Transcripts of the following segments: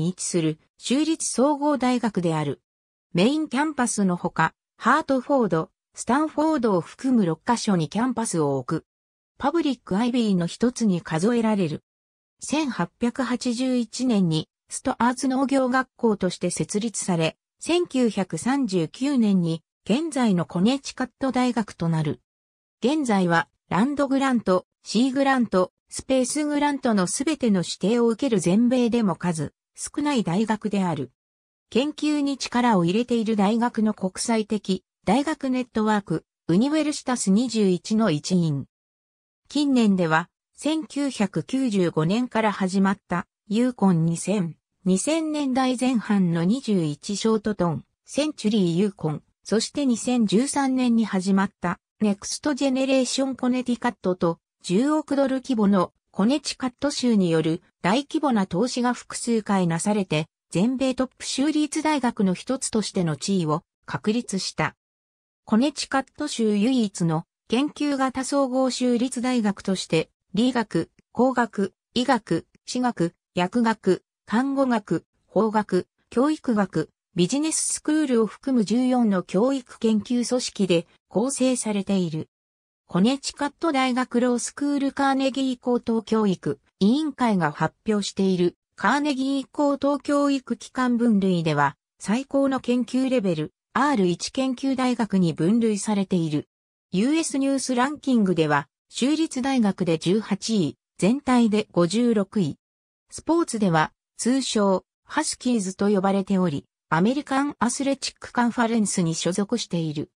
に位置する州立総合大学である。メインキャンパスのほか、ハートフォード、スタンフォードを含む6カ所にキャンパスを置く。パブリックアイビーの一つに数えられる。1881年にストアーツ農業学校として設立され、1939年に現在のコネチカット大学となる。現在はランドグラント、シーグラント、スペースグラントのすべての指定を受ける全米でも数少ない大学である。研究に力を入れている大学の国際的大学ネットワーク、ウニウェルシタス21の一員。近年では、1995年から始まった、ユーコン2000、2000年代前半の21ショートトン、センチュリーユーコン、そして2013年に始まった、ネクストジェネレーションコネティカットと10億ドル規模のコネチカット州による大規模な投資が複数回なされて、全米トップ州立大学の一つとしての地位を確立した。コネチカット州唯一の研究型総合州立大学として、理学、工学、医学、私学、薬学、看護学、法学、教育学、ビジネススクールを含む14の教育研究組織で構成されている。コネチカット大学ロースクールカーネギー高等教育委員会が発表しているカーネギー高等教育機関分類では最高の研究レベル R1 研究大学に分類されている。US ニュースランキングでは州立大学で18位、全体で56位。スポーツでは通称ハスキーズと呼ばれており、アメリカンアスレチックカンファレンスに所属している。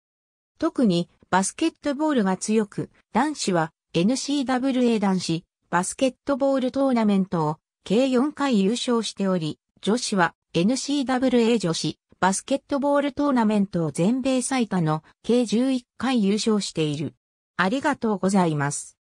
特にバスケットボールが強く、男子は n c w a 男子バスケットボールトーナメントを計4回優勝しており、女子は n c w a 女子バスケットボールトーナメントを全米最多の計11回優勝している。ありがとうございます。